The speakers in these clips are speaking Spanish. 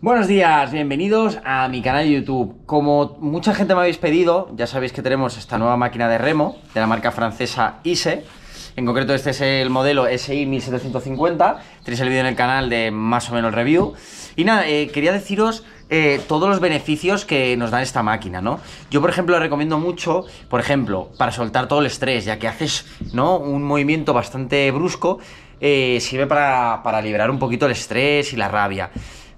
Buenos días, bienvenidos a mi canal de YouTube. Como mucha gente me habéis pedido, ya sabéis que tenemos esta nueva máquina de remo de la marca francesa ISE. En concreto este es el modelo SI 1750, tenéis el vídeo en el canal de más o menos review. Y nada, eh, quería deciros eh, todos los beneficios que nos da esta máquina, ¿no? Yo, por ejemplo, la recomiendo mucho, por ejemplo, para soltar todo el estrés, ya que haces ¿no? un movimiento bastante brusco, eh, sirve para, para liberar un poquito el estrés y la rabia.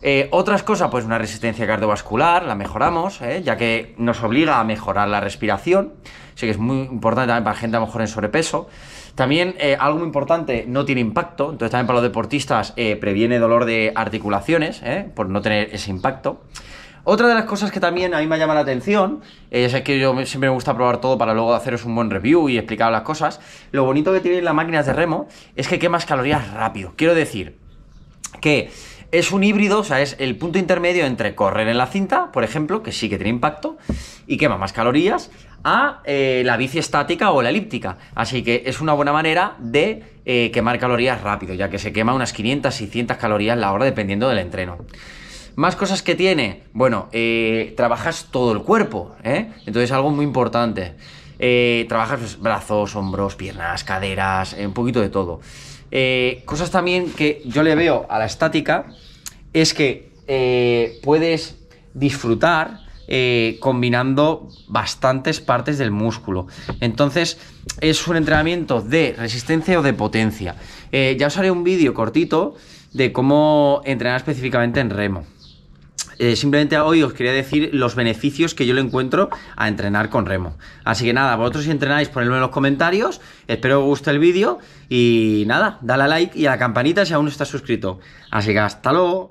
Eh, otras cosas, pues una resistencia cardiovascular, la mejoramos, ¿eh? ya que nos obliga a mejorar la respiración. Así que es muy importante también para gente a lo mejor en sobrepeso. También eh, algo muy importante, no tiene impacto. Entonces también para los deportistas previene dolor de articulaciones por no tener ese impacto. Otra de las cosas que también a mí me llama la atención, Es ya que yo siempre me gusta probar todo para luego haceros un buen review y explicar las cosas, lo bonito que tienen las máquinas de remo es que quemas calorías rápido. Quiero decir que es un híbrido, o sea, es el punto intermedio entre correr en la cinta, por ejemplo, que sí que tiene impacto y quema más calorías, a eh, la bici estática o la elíptica. Así que es una buena manera de eh, quemar calorías rápido, ya que se quema unas 500, 600 calorías la hora dependiendo del entreno. Más cosas que tiene, bueno, eh, trabajas todo el cuerpo, entonces algo muy importante. trabajas pues, brazos, hombros, piernas, caderas, un poquito de todo. Eh, cosas también que yo le veo a la estática es que eh, puedes disfrutar eh, combinando bastantes partes del músculo. Entonces, es un entrenamiento de resistencia o de potencia. ya os haré un vídeo cortito de cómo entrenar específicamente en remo. Eh, simplemente hoy os quería decir los beneficios que yo le encuentro a entrenar con remo. Así que nada, vosotros si entrenáis, ponedlo en los comentarios. Espero que os guste el vídeo. Y nada, dale like y a la campanita si aún no estás suscrito. Así que hasta luego.